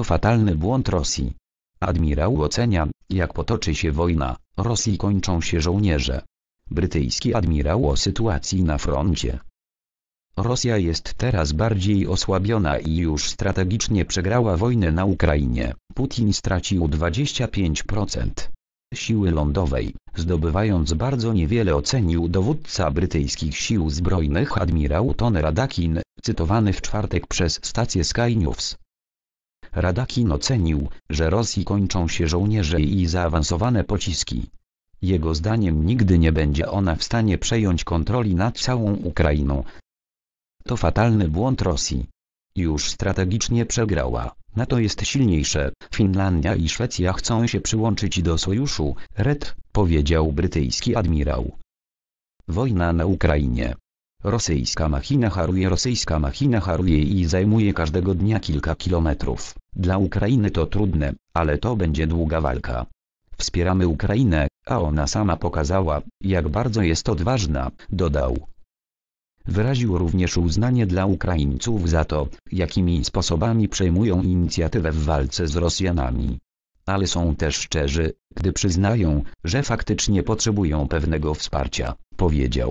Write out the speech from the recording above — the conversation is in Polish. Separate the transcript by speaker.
Speaker 1: to fatalny błąd Rosji. Admirał ocenia, jak potoczy się wojna, Rosji kończą się żołnierze. Brytyjski admirał o sytuacji na froncie. Rosja jest teraz bardziej osłabiona i już strategicznie przegrała wojnę na Ukrainie. Putin stracił 25% siły lądowej, zdobywając bardzo niewiele ocenił dowódca brytyjskich sił zbrojnych admirał Tony Radakin, cytowany w czwartek przez stację Sky News. Radakin ocenił, że Rosji kończą się żołnierze i zaawansowane pociski. Jego zdaniem nigdy nie będzie ona w stanie przejąć kontroli nad całą Ukrainą. To fatalny błąd Rosji. Już strategicznie przegrała. NATO jest silniejsze, Finlandia i Szwecja chcą się przyłączyć do sojuszu, Ret, powiedział brytyjski admirał. Wojna na Ukrainie. Rosyjska machina haruje, rosyjska machina haruje i zajmuje każdego dnia kilka kilometrów. Dla Ukrainy to trudne, ale to będzie długa walka. Wspieramy Ukrainę, a ona sama pokazała, jak bardzo jest odważna, dodał. Wyraził również uznanie dla Ukraińców za to, jakimi sposobami przejmują inicjatywę w walce z Rosjanami. Ale są też szczerzy, gdy przyznają, że faktycznie potrzebują pewnego wsparcia, powiedział.